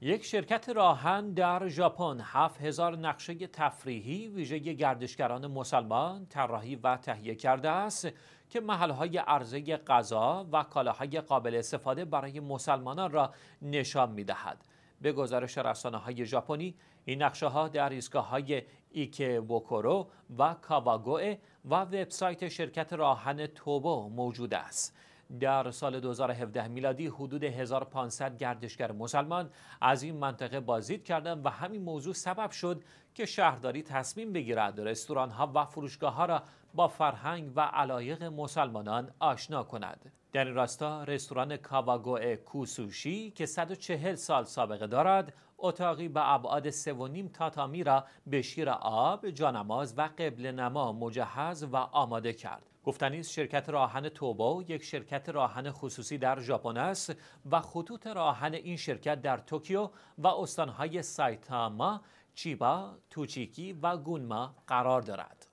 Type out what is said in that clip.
یک شرکت راهن در ژاپن 7000 نقشه تفریحی ویژه گردشگران مسلمان طراحی و تهیه کرده است که محلهای عرضه غذا و کالاهای قابل استفاده برای مسلمانان را نشان می‌دهد. به گزارش رسانه های ژاپنی این نقشه ها در ایستگاه های ایکه بوکورو و کاواگوه و وبسایت شرکت راهن توبو موجود است. در سال 2017 میلادی حدود 1500 گردشگر مسلمان از این منطقه بازدید کردند و همین موضوع سبب شد که شهرداری تصمیم بگیرد رستوران ها و فروشگاه ها را با فرهنگ و علایق مسلمانان آشنا کند. در این راستا رستوران کاواگو کوسوشی که 140 سال سابقه دارد اتاقی به ابعاد 3.5 تاتامی را به شیر آب، جانماز و قبل نما مجهز و آماده کرد. گفتنی شرکت راهن توبا یک شرکت راهن خصوصی در ژاپن است و خطوط راهن این شرکت در توکیو و استانهای سایتاما چیبا، توچیکی و گونما قرار دارد.